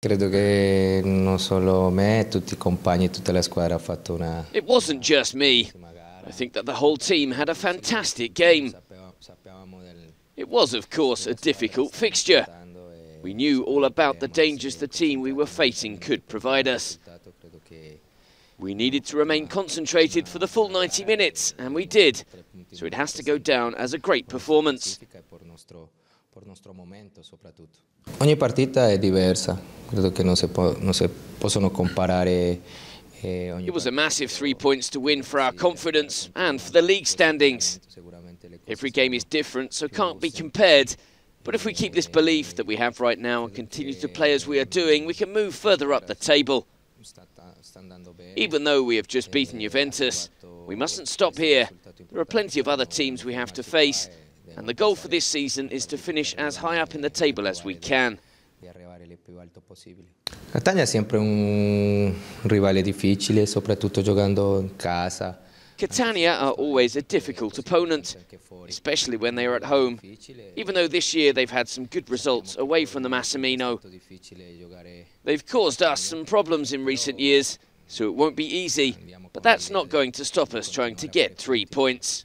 Credo che non solo me, tutti i compagni, tutta la squadra ha fatto una... It wasn't just me. I think that the whole team had a fantastic game. It was, of course, a difficult fixture. We knew all about the dangers the team we were facing could provide us. We needed to remain concentrated for the full 90 minutes, and we did. So it has to go down as a great performance. Ogni partita è diversa. credo che non si, non si possono comparare eh, It was a massive three points to win for our confidence and for the league standings. Every game is different, so can't be compared. But if we keep this eh, belief that we have right now and continue to play as we are doing, we can move further up the table. Even though we have just eh, beaten Juventus, we mustn't stop here. There are plenty of other teams we have to face, and the goal for this season is to finish as high up in the table as we can. il più alto possibile. Catania è sempre un rivale difficile, soprattutto giocando in casa. Catania are always a difficult opponent, especially when they are at home, even though this year they've had some good results away from the Massimino. They've caused us some problems in recent years, so it won't be easy, but that's not going to stop us trying to get three points.